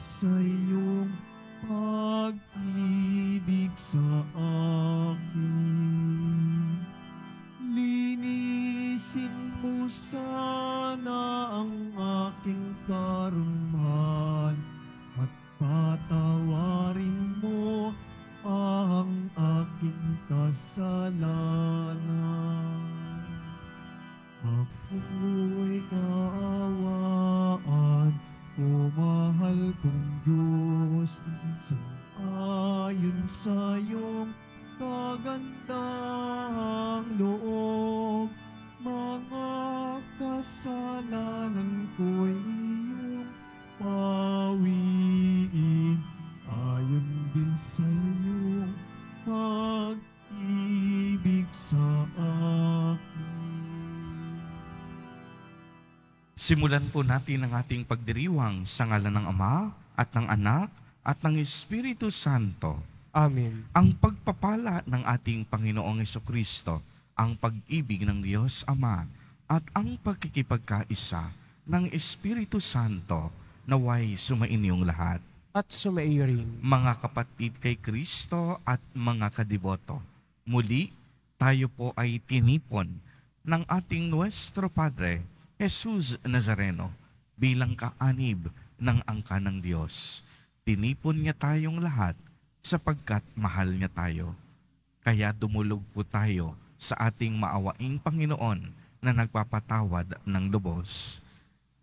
所以。Simulan po natin ang ating pagdiriwang sa ngalan ng Ama at ng Anak at ng Espiritu Santo. Amen. Ang pagpapala ng ating Panginoong Kristo, ang pag-ibig ng Diyos Ama at ang pagkikipagkaisa ng Espiritu Santo naway sumainyong lahat. At sumaiyo rin. Mga kapatid kay Kristo at mga kadiboto, muli tayo po ay tinipon ng ating Nuestro Padre Jesus Nazareno bilang kaanib ng angka ng Diyos. Tinipon niya tayong lahat sapagkat mahal niya tayo. Kaya dumulog po tayo sa ating maawaing Panginoon na nagpapatawad ng lubos.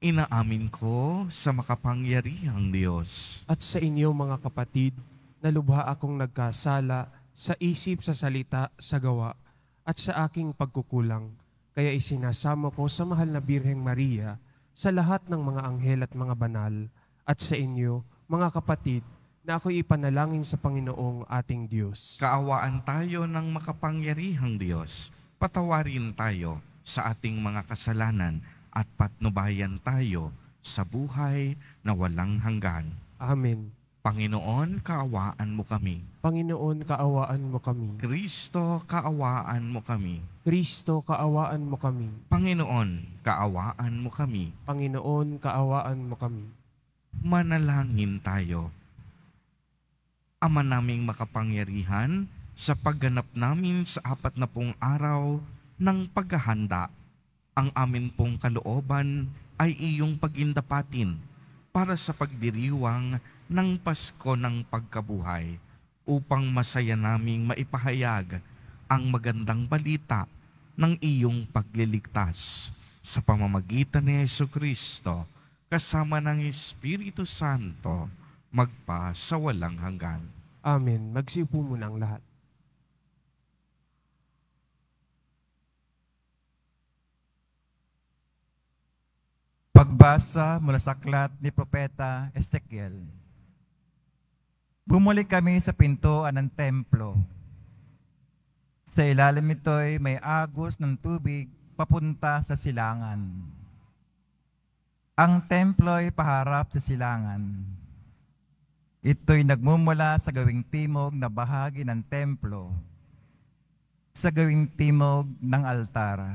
Inaamin ko sa makapangyarihang Diyos. At sa inyo mga kapatid, nalubha akong nagkasala sa isip, sa salita, sa gawa, at sa aking pagkukulang kaya isinasamo ko sa mahal na Birheng Maria, sa lahat ng mga anghel at mga banal, at sa inyo, mga kapatid, na ako'y ipanalangin sa Panginoong ating Diyos. Kaawaan tayo ng makapangyarihang Diyos. Patawarin tayo sa ating mga kasalanan at patnubayan tayo sa buhay na walang hanggan. Amen. Panginoon, kaawaan mo kami. Panginoon, kaawaan mo kami. Kristo, kaawaan mo kami. Kristo, kaawaan mo kami. Panginoon, kaawaan mo kami. Panginoon, kaawaan mo kami. Manalangin tayo. Ama naming makapangyarihan, sa pagganap namin sa apat na pong araw ng paghahanda, ang amin pong kalooban ay iyong pagindapatin para sa pagdiriwang ng Pasko ng Pagkabuhay upang masaya naming maipahayag ang magandang balita ng iyong pagliligtas sa pamamagitan ni Yesu Kristo kasama ng Espiritu Santo magpa sa walang hanggan. Amen. Magsiupo mo ang lahat. Pagbasa mula sa aklat ni Propeta Ezekiel. Bumalik kami sa pintuan ng templo. Sa ilalim nito'y may agos ng tubig papunta sa silangan. Ang templo ay paharap sa silangan. Ito'y nagmumula sa gawing timog na bahagi ng templo, sa gawing timog ng altar.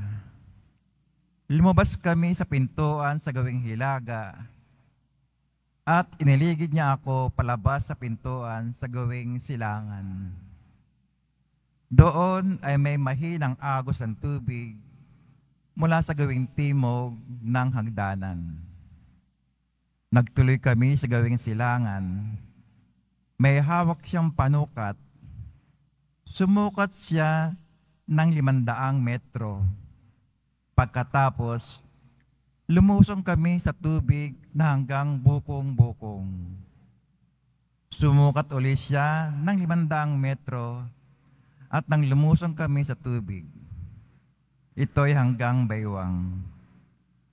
Lumabas kami sa pintuan sa gawing hilaga at iniligid niya ako palabas sa pintuan sa gawing silangan. Doon ay may mahinang agos ng tubig mula sa gawing timog ng hagdanan. Nagtuloy kami sa gawing silangan. May hawak siyang panukat. Sumukat siya ng limandaang metro. Pagkatapos, lumusong kami sa tubig na hanggang bukong-bukong. Sumukat ulit siya ng limandaang metro at nang lumusong kami sa tubig, ito'y hanggang baywang.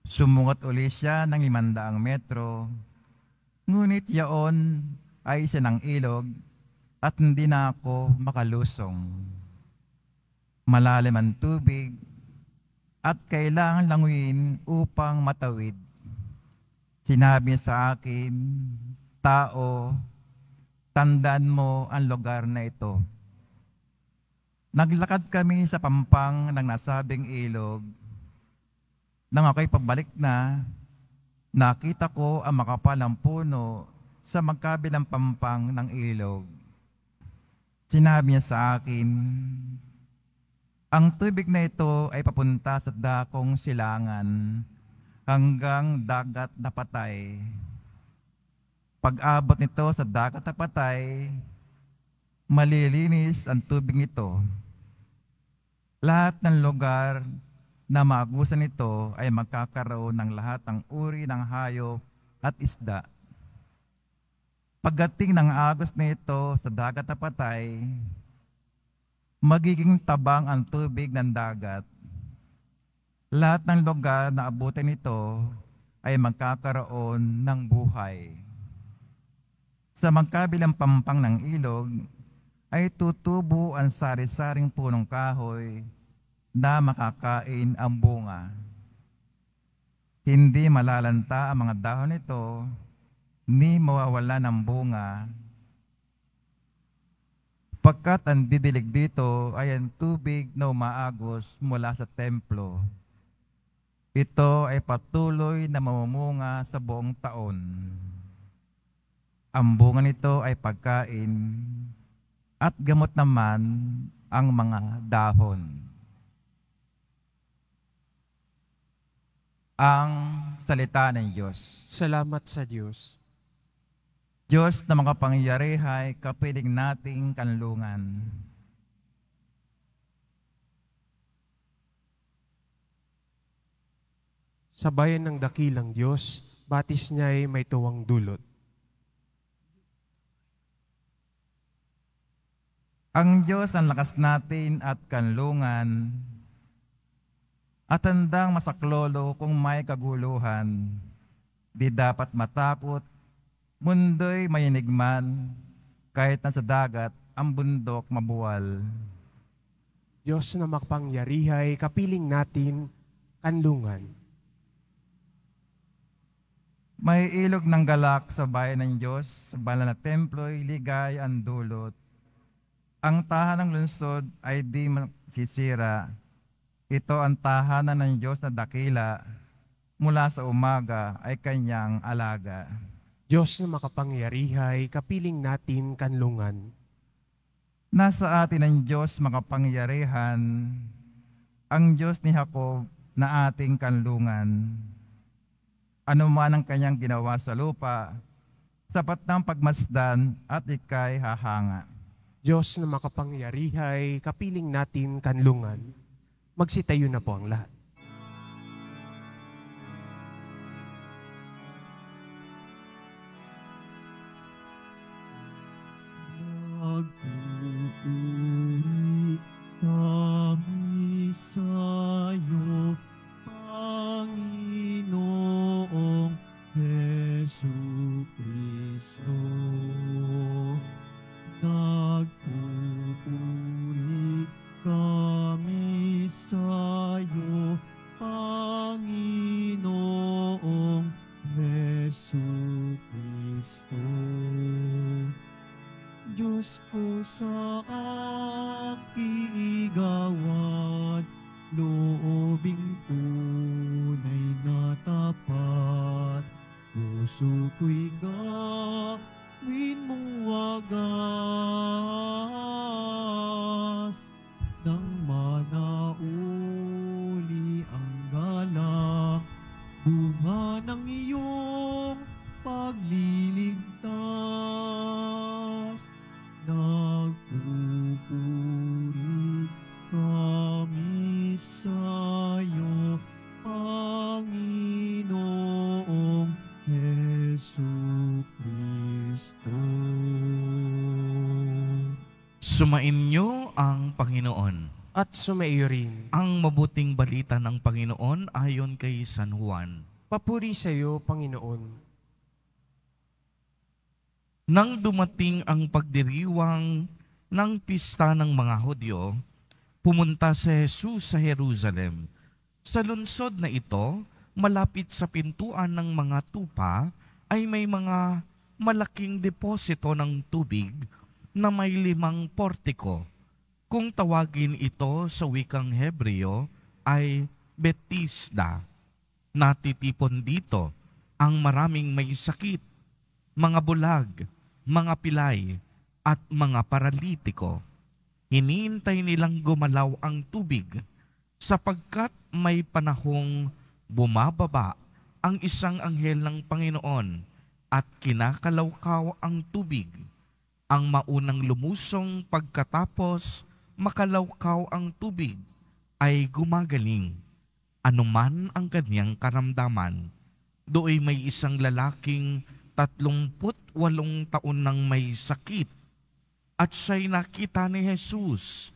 Sumungat ulit siya ng limandaang metro, ngunit yaon ay isa ng ilog at hindi na ako makalusong. Malalim ang tubig at kailangan languin upang matawid. Sinabi sa akin, tao, tandaan mo ang lugar na ito. Naglakad kami sa pampang ng nasabing ilog. Nang ako'y pabalik na, nakita ko ang makapalang puno sa magkabilang pampang ng ilog. Sinabi niya sa akin, ang tubig na ito ay papunta sa dakong silangan hanggang dagat na patay. Pag-abot nito sa dagat na patay, malilinis ang tubig nito. Lahat ng lugar na magusan nito ay magkakaroon ng lahat ng uri ng hayop at isda. Pagdating ng agos nito sa dagat na patay, magiging tabang ang tubig ng dagat. Lahat ng lugar na abutin nito ay magkakaroon ng buhay. Sa magkabilang pampang ng ilog ay tutubo ang sari-saring punong kahoy na makakain ang bunga. Hindi malalanta ang mga dahon nito, ni mawawala ng bunga sapagkat ang didilig dito ay ang tubig na umaagos mula sa templo. Ito ay patuloy na mamumunga sa buong taon. Ang bunga nito ay pagkain at gamot naman ang mga dahon. Ang salita ng Diyos. Salamat sa Diyos. Diyos na mga pangyarihay, kapiling nating kanlungan. Sa bayan ng dakilang Diyos, batis niya'y may tuwang dulot. Ang Diyos ang lakas natin at kanlungan, at handang masaklolo kung may kaguluhan, di dapat matakot Mundo'y mayinig man, kahit nasa dagat, ang bundok mabuwal. Diyos na makapangyarihay, kapiling natin, kanlungan. May ilog ng galak sa bayan ng Diyos, sa banal na templo'y ligay ang dulot. Ang tahan ng lungsod ay di masisira, ito ang tahanan ng Diyos na dakila mula sa umaga ay kanyang alaga. Diyos na makapangyarihay, kapiling natin kanlungan. Nasa atin ang Diyos makapangyarihan, ang Diyos ni Jacob na ating kanlungan. Ano man ang kanyang ginawa sa lupa, sapat ng pagmasdan at ikay hahanga. Diyos na makapangyarihay, kapiling natin kanlungan. Magsitayo na po ang lahat. Sumainyo ang Panginoon. At sumaiyo rin. Ang mabuting balita ng Panginoon ayon kay San Juan. Papuri sa iyo, Panginoon. Nang dumating ang pagdiriwang ng pista ng mga Hudyo, pumunta si Jesus sa Jerusalem. Sa lungsod na ito, malapit sa pintuan ng mga tupa, ay may mga malaking deposito ng tubig na may limang portiko. Kung tawagin ito sa wikang Hebreo ay Betisda. Natitipon dito ang maraming may sakit, mga bulag, mga pilay, at mga paralitiko. Hinihintay nilang gumalaw ang tubig sapagkat may panahong bumababa ang isang anghel ng Panginoon at kinakalawkaw ang tubig ang maunang lumusong pagkatapos makalawkaw ang tubig ay gumagaling. Anuman ang kanyang karamdaman, do'y may isang lalaking tatlumput walong taon nang may sakit at siya'y nakita ni Jesus.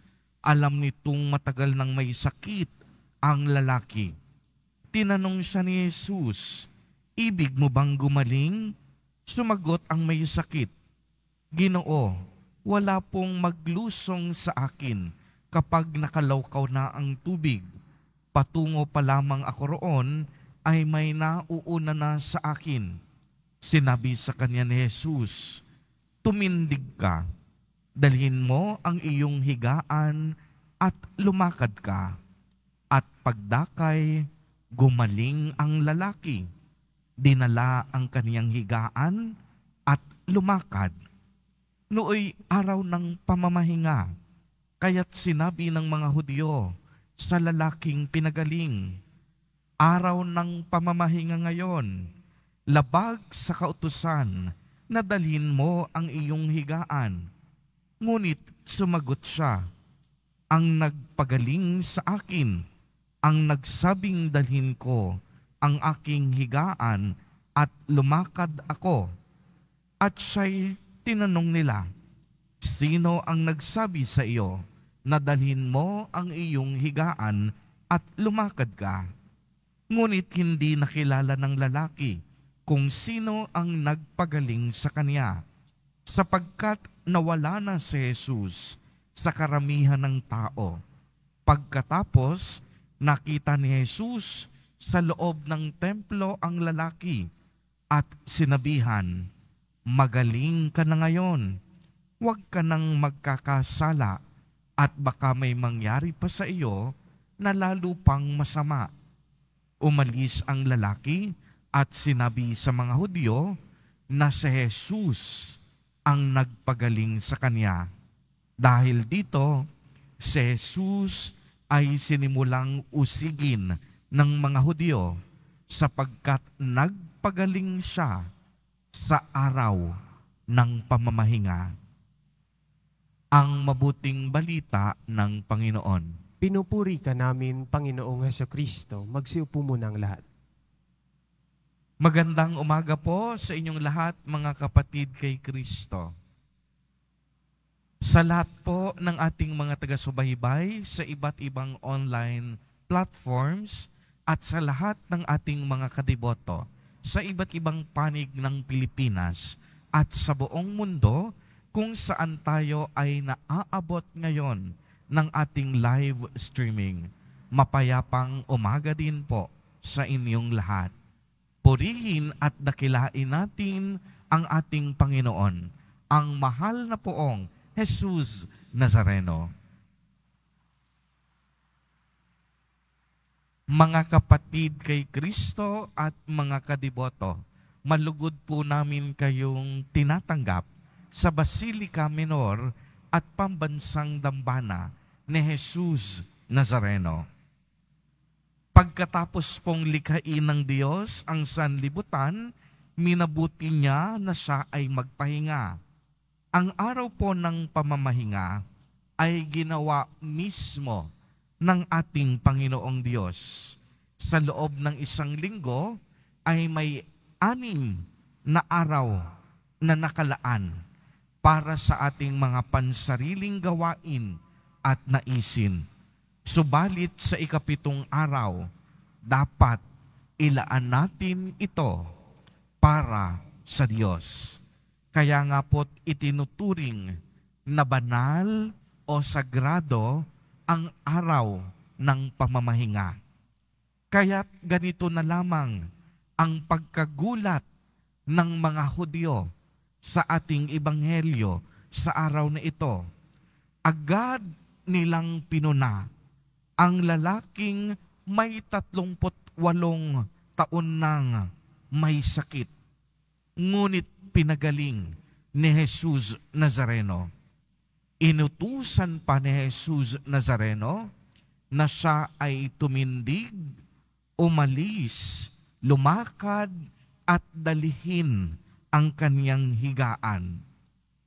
Alam nitong matagal nang may sakit ang lalaki. Tinanong siya ni Jesus, Ibig mo bang gumaling? Sumagot ang may sakit, Ginoo, wala pong maglusong sa akin kapag nakalawkaw na ang tubig. Patungo pa lamang ako roon ay may nauuna na sa akin. Sinabi sa kanya ni Jesus, Tumindig ka, dalhin mo ang iyong higaan at lumakad ka. At pagdakay, gumaling ang lalaki. Dinala ang kaniyang higaan at lumakad. Nooy araw ng pamamahinga, kaya't sinabi ng mga Hudyo sa lalaking pinagaling, Araw ng pamamahinga ngayon, labag sa kautusan na dalhin mo ang iyong higaan. Ngunit sumagot siya, Ang nagpagaling sa akin, ang nagsabing dalhin ko ang aking higaan at lumakad ako. At siya'y Tinanong nila, Sino ang nagsabi sa iyo na dalhin mo ang iyong higaan at lumakad ka? Ngunit hindi nakilala ng lalaki kung sino ang nagpagaling sa kanya sapagkat nawala na si Jesus sa karamihan ng tao. Pagkatapos, nakita ni Jesus sa loob ng templo ang lalaki at sinabihan, magaling ka na ngayon. Huwag ka nang magkakasala at baka may mangyari pa sa iyo na lalo pang masama. Umalis ang lalaki at sinabi sa mga Hudyo na si Jesus ang nagpagaling sa kanya. Dahil dito, si Jesus ay sinimulang usigin ng mga Hudyo sapagkat nagpagaling siya sa araw ng pamamahinga ang mabuting balita ng Panginoon. Pinupuri ka namin, Panginoong Heso Kristo. Magsiupo muna ang lahat. Magandang umaga po sa inyong lahat, mga kapatid kay Kristo. Sa lahat po ng ating mga taga-subaybay sa iba't ibang online platforms at sa lahat ng ating mga kadiboto sa iba't ibang panig ng Pilipinas at sa buong mundo kung saan tayo ay naaabot ngayon ng ating live streaming. Mapayapang umaga din po sa inyong lahat. Purihin at dakilain natin ang ating Panginoon, ang mahal na poong Jesus Nazareno. mga kapatid kay Kristo at mga kadiboto, malugod po namin kayong tinatanggap sa Basilica Minor at Pambansang Dambana ni Jesus Nazareno. Pagkatapos pong likhain ng Diyos ang sanlibutan, minabuti niya na siya ay magpahinga. Ang araw po ng pamamahinga ay ginawa mismo ng ating Panginoong Diyos. Sa loob ng isang linggo ay may anim na araw na nakalaan para sa ating mga pansariling gawain at naisin. Subalit sa ikapitong araw, dapat ilaan natin ito para sa Diyos. Kaya nga po't itinuturing na banal o sagrado ang araw ng pamamahinga. Kaya't ganito na lamang ang pagkagulat ng mga Hudyo sa ating Ebanghelyo sa araw na ito. Agad nilang pinuna ang lalaking may 38 walong taon nang may sakit. Ngunit pinagaling ni Jesus Nazareno inutusan pa ni Jesus Nazareno na siya ay tumindig, umalis, lumakad at dalihin ang kaniyang higaan.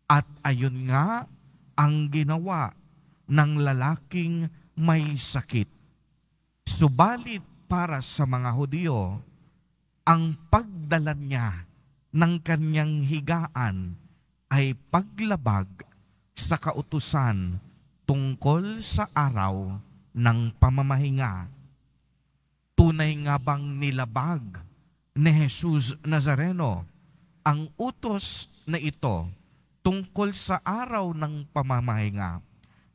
At ayon nga ang ginawa ng lalaking may sakit. Subalit para sa mga Hudyo, ang pagdala niya ng kaniyang higaan ay paglabag sa kautusan tungkol sa araw ng pamamahinga. Tunay nga bang nilabag ni Jesus Nazareno ang utos na ito tungkol sa araw ng pamamahinga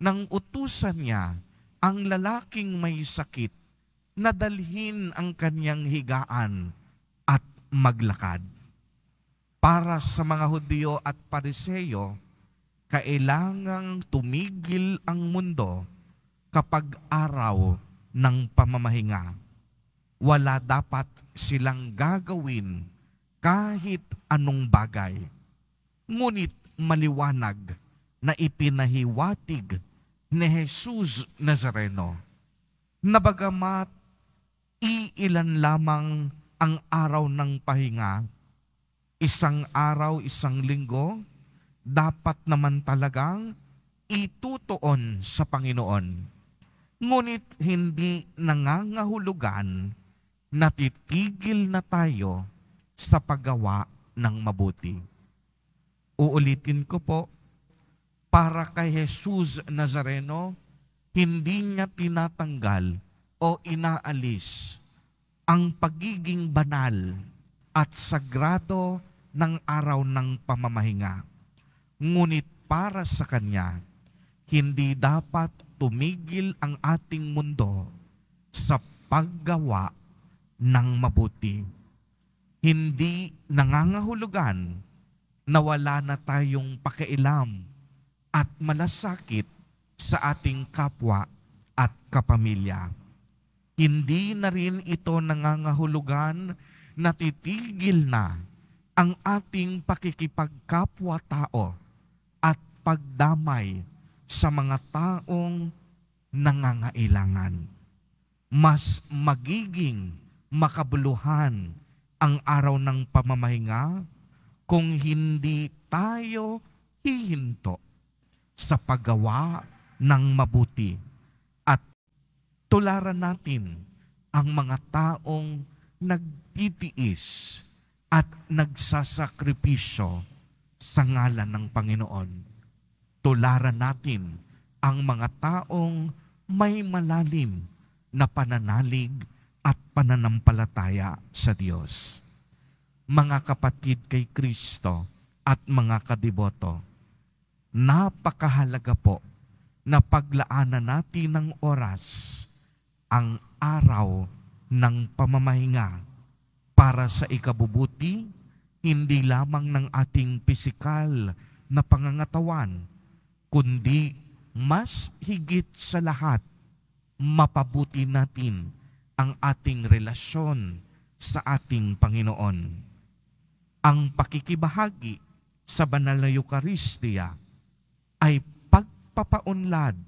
nang utusan niya ang lalaking may sakit na dalhin ang kanyang higaan at maglakad. Para sa mga Hudyo at Pariseyo, kailangang tumigil ang mundo kapag araw ng pamamahinga. Wala dapat silang gagawin kahit anong bagay. Ngunit maliwanag na ipinahiwatig ni Jesus Nazareno na bagamat iilan lamang ang araw ng pahinga, isang araw, isang linggo, dapat naman talagang itutuon sa Panginoon. Ngunit hindi nangangahulugan na titigil na tayo sa paggawa ng mabuti. Uulitin ko po, para kay Jesus Nazareno, hindi niya tinatanggal o inaalis ang pagiging banal at sagrado ng araw ng pamamahinga Ngunit para sa Kanya, hindi dapat tumigil ang ating mundo sa paggawa ng mabuti. Hindi nangangahulugan na wala na tayong pakialam at malasakit sa ating kapwa at kapamilya. Hindi na rin ito nangangahulugan na titigil na ang ating pakikipagkapwa-tao pakikipagdamay sa mga taong nangangailangan. Mas magiging makabuluhan ang araw ng pamamahinga kung hindi tayo hihinto sa paggawa ng mabuti at tularan natin ang mga taong nagtitiis at nagsasakripisyo sa ngalan ng Panginoon tularan natin ang mga taong may malalim na pananalig at pananampalataya sa Diyos. Mga kapatid kay Kristo at mga kadiboto, napakahalaga po na paglaanan natin ng oras ang araw ng pamamahinga para sa ikabubuti hindi lamang ng ating pisikal na pangangatawan kundi mas higit sa lahat, mapabuti natin ang ating relasyon sa ating Panginoon. Ang pakikibahagi sa banal na Eukaristiya ay pagpapaunlad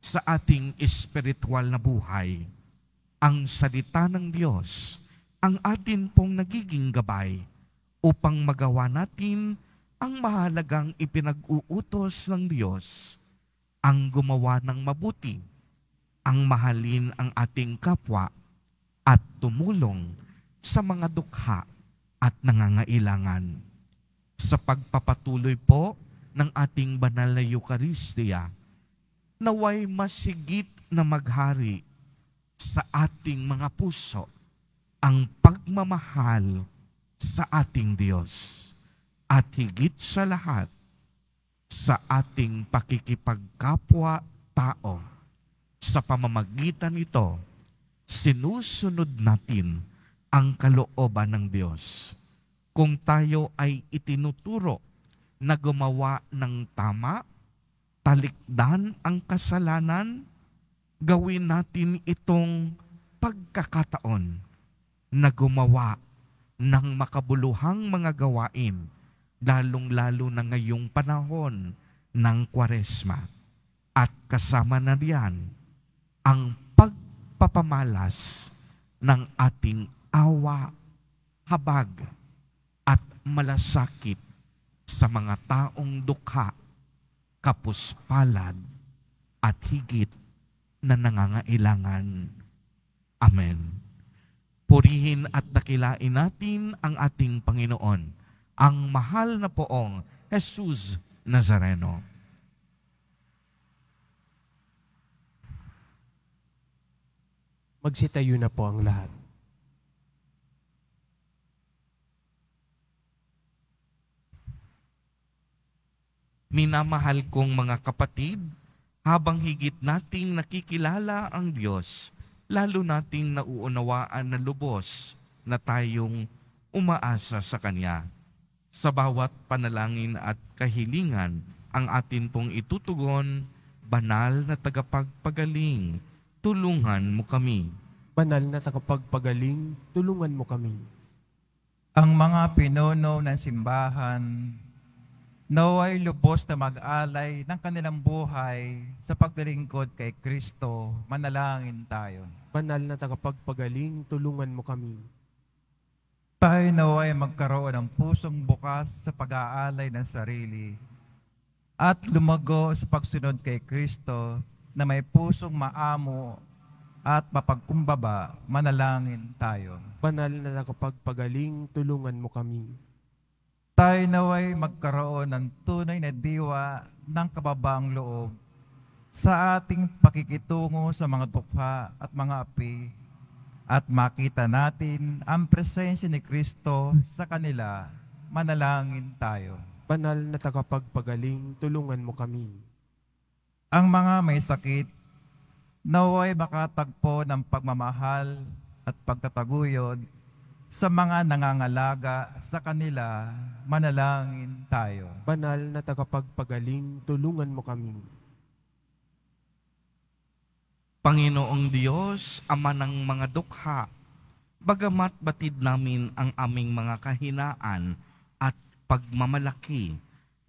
sa ating espiritual na buhay. Ang salita ng Diyos ang atin pong nagiging gabay upang magawa natin ang mahalagang ipinag-uutos ng Diyos ang gumawa ng mabuti, ang mahalin ang ating kapwa at tumulong sa mga dukha at nangangailangan. Sa pagpapatuloy po ng ating banal na Eukaristiya, naway masigit na maghari sa ating mga puso ang pagmamahal sa ating Diyos at higit sa lahat sa ating pakikipagkapwa tao. Sa pamamagitan nito, sinusunod natin ang kalooban ng Diyos. Kung tayo ay itinuturo na gumawa ng tama, talikdan ang kasalanan, gawin natin itong pagkakataon na gumawa ng makabuluhang mga gawain lalong-lalo na ngayong panahon ng kwaresma. At kasama na riyan ang pagpapamalas ng ating awa, habag, at malasakit sa mga taong dukha, kapuspalad, at higit na nangangailangan. Amen. Purihin at dakilain natin ang ating Panginoon ang mahal na poong Jesus Nazareno. Magsitayo na po ang lahat. Minamahal kong mga kapatid, habang higit nating nakikilala ang Diyos, lalo nating nauunawaan na lubos na tayong umaasa sa Kanya sa bawat panalangin at kahilingan ang atin pong itutugon, banal na tagapagpagaling, tulungan mo kami. Banal na tagapagpagaling, tulungan mo kami. Ang mga pinuno ng simbahan, naway lubos na mag-alay ng kanilang buhay sa paglilingkod kay Kristo, manalangin tayo. Banal na tagapagpagaling, tulungan mo kami. Tayo ay magkaroon ng pusong bukas sa pag-aalay ng sarili at lumago sa pagsunod kay Kristo na may pusong maamo at mapagkumbaba, manalangin tayo. Banal na nakapagpagaling, tulungan mo kami. Tayo naway magkaroon ng tunay na diwa ng kababaang loob sa ating pakikitungo sa mga tukha at mga api at makita natin ang presensya ni Kristo sa kanila, manalangin tayo. Banal na tagapagpagaling, tulungan mo kami. Ang mga may sakit, naway makatagpo ng pagmamahal at pagtataguyod sa mga nangangalaga sa kanila, manalangin tayo. Banal na tagapagpagaling, tulungan mo kami. Panginoong Diyos, Ama ng mga dukha, bagamat batid namin ang aming mga kahinaan at pagmamalaki,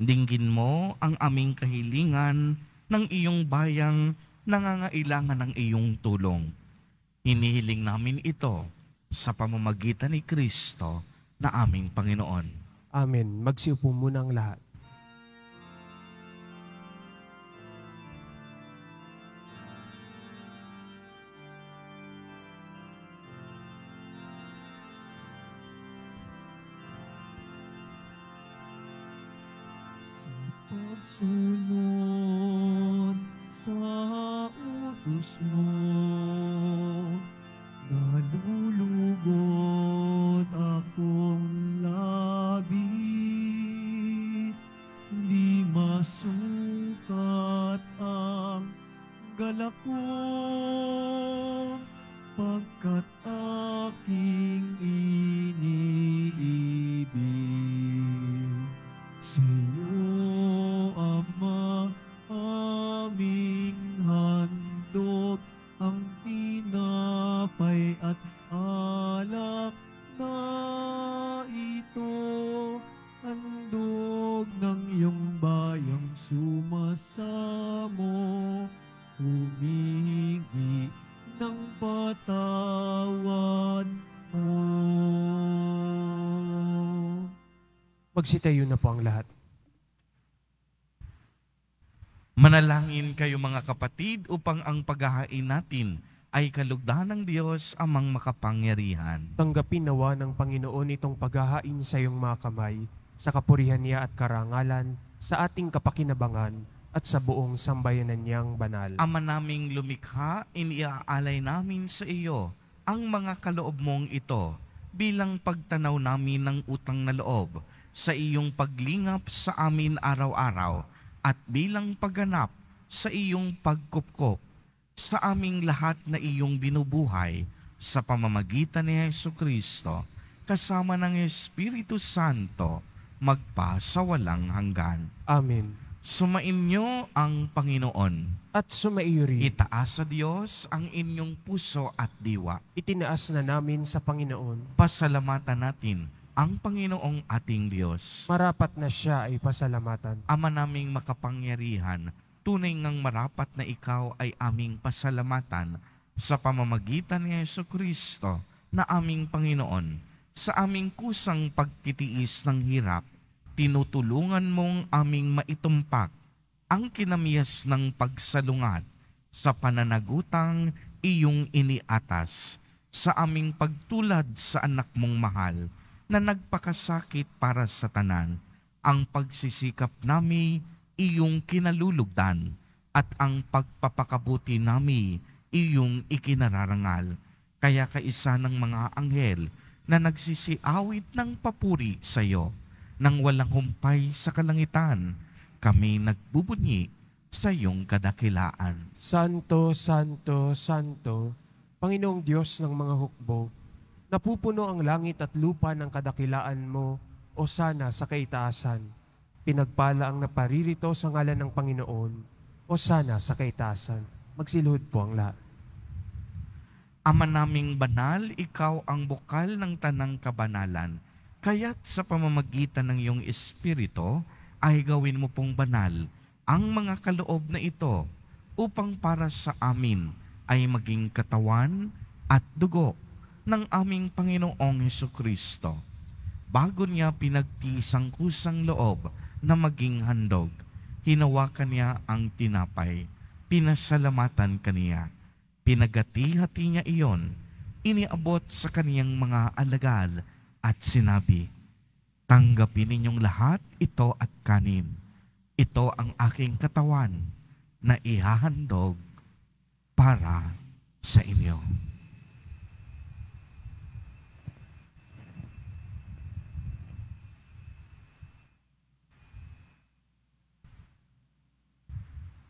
dinggin mo ang aming kahilingan ng iyong bayang nangangailangan ng iyong tulong. Hinihiling namin ito sa pamamagitan ni Kristo na aming Panginoon. Amen. Magsiupo muna ang lahat. ang tinapay at alak na ito handog ng iyong bayang sumasamo humihingi ng patawan mo Magsitayo na po ang lahat. Dalangin kayo mga kapatid upang ang paghahain natin ay kalugdan ng Diyos amang makapangyarihan. Tanggapin nawa ng Panginoon itong paghahain sa iyong mga kamay, sa kapurihan niya at karangalan, sa ating kapakinabangan, at sa buong sambayanan niyang banal. Ama naming lumikha, iniaalay namin sa iyo ang mga kaloob mong ito bilang pagtanaw namin ng utang na loob sa iyong paglingap sa amin araw-araw at bilang pagganap sa iyong pagkupkop sa aming lahat na iyong binubuhay sa pamamagitan ni Yesu Kristo kasama ng Espiritu Santo magpa sa walang hanggan. Amen. Sumainyo ang Panginoon. At sumaiyo rin. Itaas sa Diyos ang inyong puso at diwa. Itinaas na namin sa Panginoon. Pasalamatan natin ang Panginoong ating Diyos. Marapat na siya ay pasalamatan. Ama naming makapangyarihan, tunay ngang marapat na ikaw ay aming pasalamatan sa pamamagitan ni Yeso Kristo na aming Panginoon. Sa aming kusang pagtitiis ng hirap, tinutulungan mong aming maitumpak ang kinamiyas ng pagsalungat sa pananagutang iyong iniatas sa aming pagtulad sa anak mong mahal na nagpakasakit para sa tanan ang pagsisikap namin iyong kinalulugdan at ang pagpapakabuti nami iyong ikinararangal. Kaya kaisa ng mga anghel na nagsisiawit ng papuri sa iyo nang walang humpay sa kalangitan, kami nagbubunyi sa iyong kadakilaan. Santo, Santo, Santo, Panginoong Diyos ng mga hukbo, napupuno ang langit at lupa ng kadakilaan mo o sana sa kaitaasan pinagpala ang naparirito sa ngalan ng Panginoon o sana sa kaitasan. Magsiluhod po ang lahat. Ama naming banal, ikaw ang bukal ng tanang kabanalan. Kaya't sa pamamagitan ng iyong espirito, ay gawin mo pong banal ang mga kaloob na ito upang para sa amin ay maging katawan at dugo ng aming Panginoong Heso Kristo. Bago niya pinagtiisang kusang loob na maging handog. Hinawakan niya ang tinapay, pinasalamatan kaniya, pinagati-hati niya iyon, iniabot sa kaniyang mga alagal at sinabi, Tanggapin ninyong lahat ito at kanin. Ito ang aking katawan na ihahandog para sa inyo.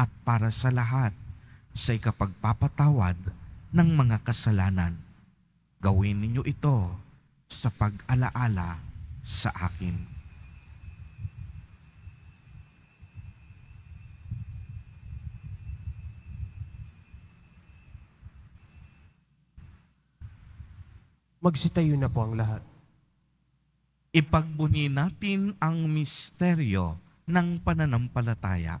at para sa lahat sa ikapagpapatawad ng mga kasalanan. Gawin ninyo ito sa pag-alaala sa akin. Magsitayo na po ang lahat. Ipagbuni natin ang misteryo ng pananampalataya.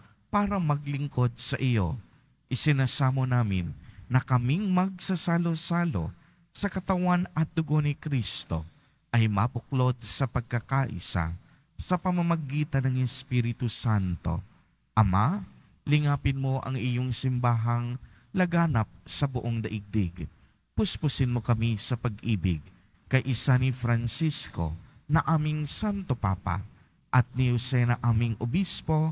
para maglingkod sa iyo. Isinasamo namin na kaming magsasalo-salo sa katawan at dugo ni Kristo ay mapuklod sa pagkakaisa sa pamamagitan ng Espiritu Santo. Ama, lingapin mo ang iyong simbahang laganap sa buong daigdig. Puspusin mo kami sa pag-ibig kay isa ni Francisco na aming Santo Papa at ni Jose na aming Obispo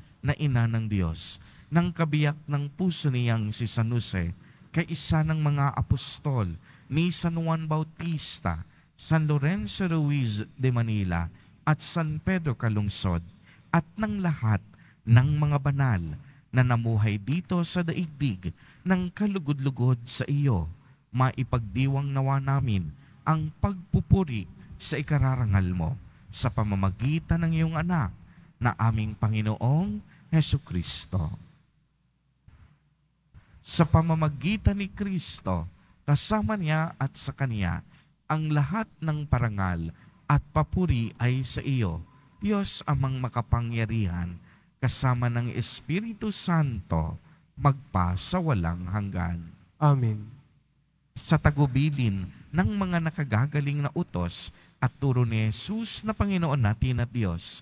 na ina ng Diyos, ng kabiyak ng puso niyang si San Jose, kay isa ng mga apostol ni San Juan Bautista, San Lorenzo Ruiz de Manila, at San Pedro Calungsod, at ng lahat ng mga banal na namuhay dito sa daigdig ng kalugod-lugod sa iyo, maipagdiwang nawa namin ang pagpupuri sa ikararangal mo sa pamamagitan ng iyong anak na aming Panginoong Heso Kristo. Sa pamamagitan ni Kristo, kasama niya at sa Kanya, ang lahat ng parangal at papuri ay sa iyo, Diyos amang makapangyarihan, kasama ng Espiritu Santo, magpa sa walang hanggan. Amen. Sa tagubilin ng mga nakagagaling na utos at turo ni Jesus na Panginoon natin at Diyos,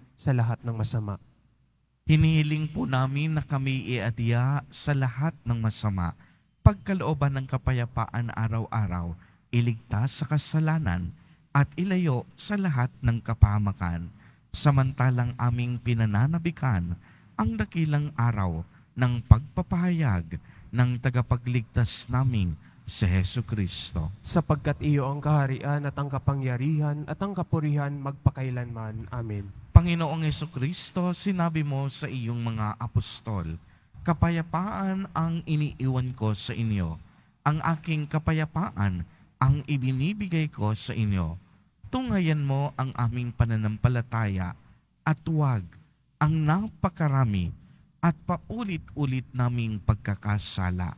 sa lahat ng masama. Hinihiling po namin na kami iadya sa lahat ng masama, pagkalooban ng kapayapaan araw-araw, iligtas sa kasalanan, at ilayo sa lahat ng kapahamakan, samantalang aming pinananabikan ang dakilang araw ng pagpapahayag ng tagapagligtas naming sa Heso Kristo. Sapagkat iyo ang kaharian at ang kapangyarihan at ang kapurihan magpakailanman. Amen. Panginoong Heso Kristo, sinabi mo sa iyong mga apostol, Kapayapaan ang iniiwan ko sa inyo. Ang aking kapayapaan ang ibinibigay ko sa inyo. Tunghayan mo ang aming pananampalataya at huwag ang napakarami at paulit-ulit naming pagkakasala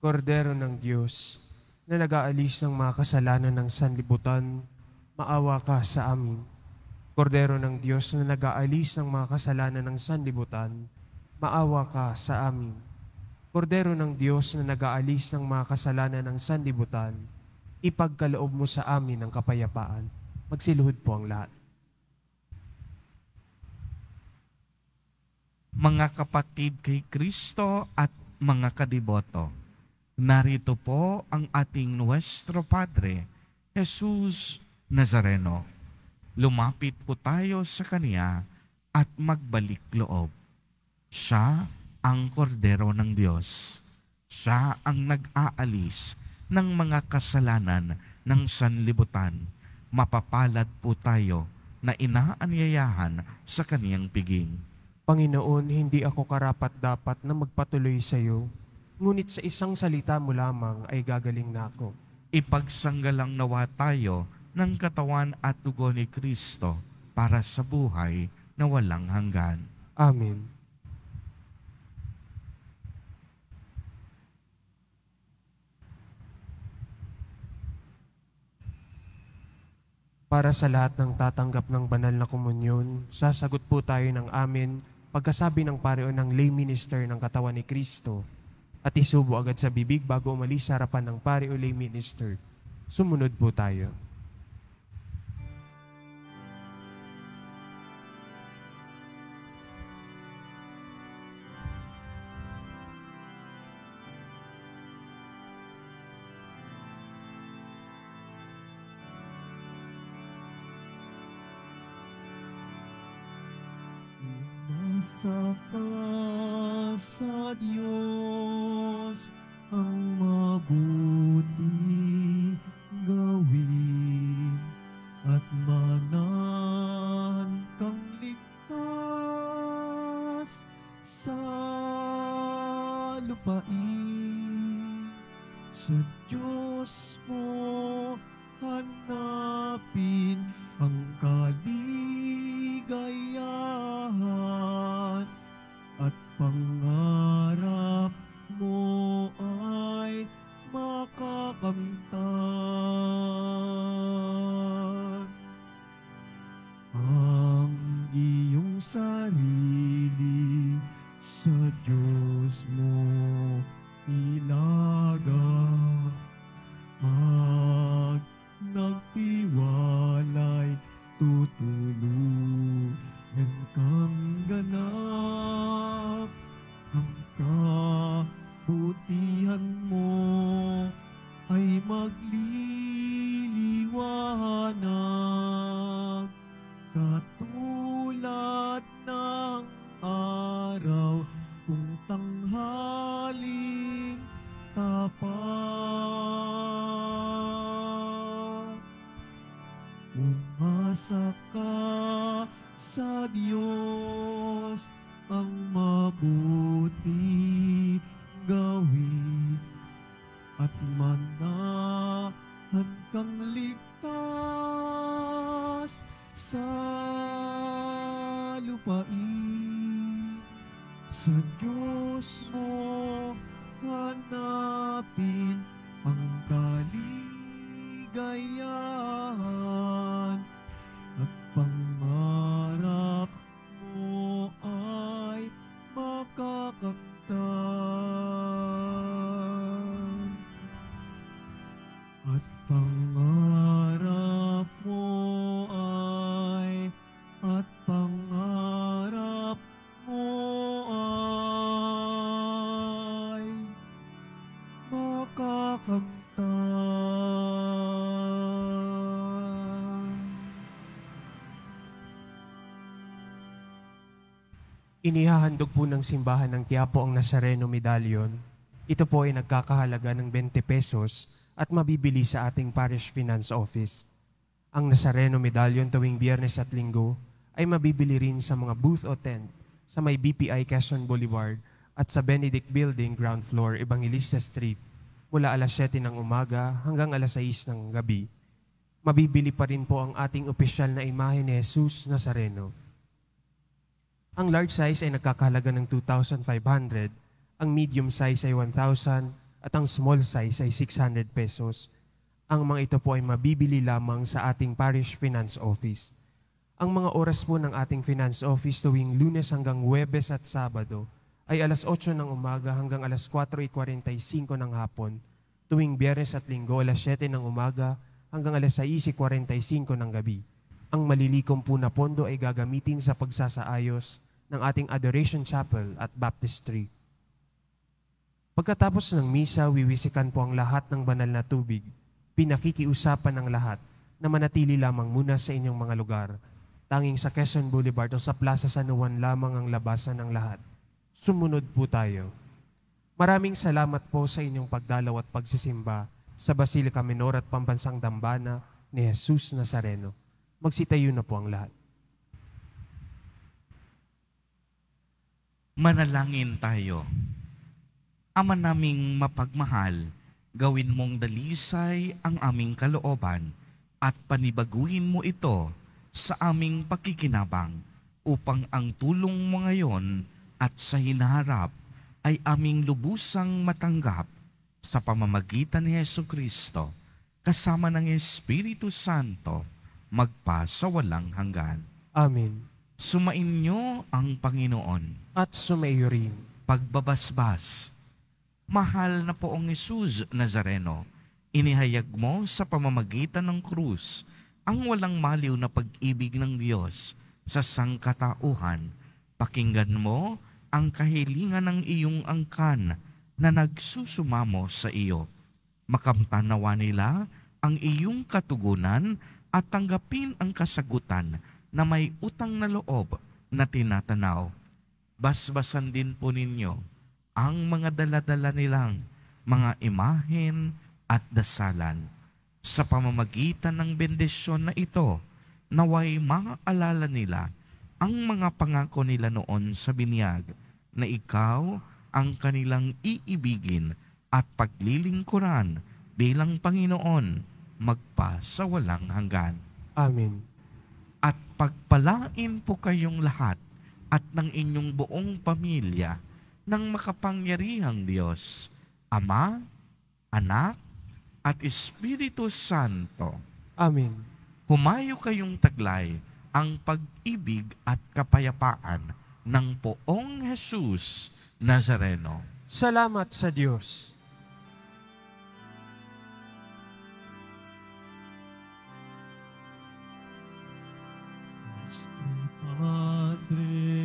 Kordero ng Diyos, na nag-aalis ng mga kasalanan ng sanlibutan, maawa ka sa amin. Kordero ng Diyos na nag-aalis ng mga kasalanan ng sanlibutan, maawa ka sa amin. Kordero ng Diyos na nag-aalis ng mga kasalanan ng sanlibutan, ipagkaloob mo sa amin ang kapayapaan. Magsiluhod po ang lahat. Mga kapatid kay Kristo at mga kadiboto, Narito po ang ating Nuestro Padre, Jesus Nazareno. Lumapit po tayo sa Kanya at magbalik loob. Siya ang kordero ng Diyos. Siya ang nag-aalis ng mga kasalanan ng sanlibutan. Mapapalad po tayo na inaanyayahan sa kaniyang piging. Panginoon, hindi ako karapat-dapat na magpatuloy sa iyo. Ngunit sa isang salita mo lamang ay gagaling na ako. Ipagsanggalang nawa tayo ng katawan at tugo ni Kristo para sa buhay na walang hanggan. Amen. Para sa lahat ng tatanggap ng banal na komunyon, sasagot po tayo ng amin pagkasabi ng pareo ng lay minister ng katawan ni Kristo at isubo agad sa bibig bago umalis sa harapan ng pari o lay minister. Sumunod po tayo. Sa pa sa Inihahandog po ng simbahan ng Quiapo ang Nazareno Medallion. Ito po ay nagkakahalaga ng 20 pesos at mabibili sa ating Parish Finance Office. Ang Nazareno Medallion tuwing biyernes at linggo ay mabibili rin sa mga booth o tent sa may BPI Quezon Boulevard at sa Benedict Building ground floor, Evangelista Street, mula alas 7 ng umaga hanggang alas 6 ng gabi. Mabibili pa rin po ang ating opisyal na imahe ni Jesus Nazareno. Ang large size ay nagkakahalaga ng 2,500, ang medium size ay 1,000, at ang small size ay 600 pesos. Ang mga ito po ay mabibili lamang sa ating parish finance office. Ang mga oras po ng ating finance office tuwing lunes hanggang Webes at Sabado ay alas 8 ng umaga hanggang alas 4.45 ng hapon, tuwing biyernes at linggo alas 7 ng umaga hanggang alas 6.45 ng gabi. Ang malilikom po na pondo ay gagamitin sa pagsasaayos ng ating Adoration Chapel at Baptistry. Pagkatapos ng misa, wiwisikan po ang lahat ng banal na tubig. Pinakikiusapan ng lahat na manatili lamang muna sa inyong mga lugar. Tanging sa Quezon Boulevard o sa Plaza San Juan lamang ang labasan ng lahat. Sumunod po tayo. Maraming salamat po sa inyong pagdalaw at pagsisimba sa Basilica Menor at Pambansang Dambana ni Jesus Nazareno magsitayo na po ang lahat. Manalangin tayo. Ama naming mapagmahal, gawin mong dalisay ang aming kalooban at panibaguhin mo ito sa aming pakikinabang upang ang tulong mo ngayon at sa hinaharap ay aming lubusang matanggap sa pamamagitan ni Yesu Kristo kasama ng Espiritu Santo magpa sa walang hanggan. Amen. Sumainyo ang Panginoon. At sumayo rin. Pagbabasbas. Mahal na poong Isus Nazareno, inihayag mo sa pamamagitan ng krus ang walang maliw na pag-ibig ng Diyos sa sangkatauhan. Pakinggan mo ang kahilingan ng iyong angkan na nagsusumamo sa iyo. Makamtanawa nila ang iyong katugunan at tanggapin ang kasagutan na may utang na loob na tinatanaw. Basbasan din po ninyo ang mga daladala nilang mga imahen at dasalan. Sa pamamagitan ng bendisyon na ito, naway maaalala nila ang mga pangako nila noon sa binyag na ikaw ang kanilang iibigin at paglilingkuran bilang Panginoon magpa sa walang hanggan. Amen. At pagpalain po kayong lahat at ng inyong buong pamilya ng makapangyarihang Diyos, Ama, Anak, at Espiritu Santo. Amen. Humayo kayong taglay ang pag-ibig at kapayapaan ng poong Jesus Nazareno. Salamat sa Diyos.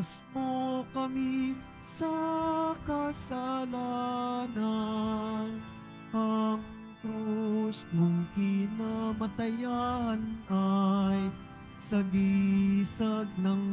Iligtas mo kami sa kasalanan Ang krus mong kinamatayan ay Sagisag ng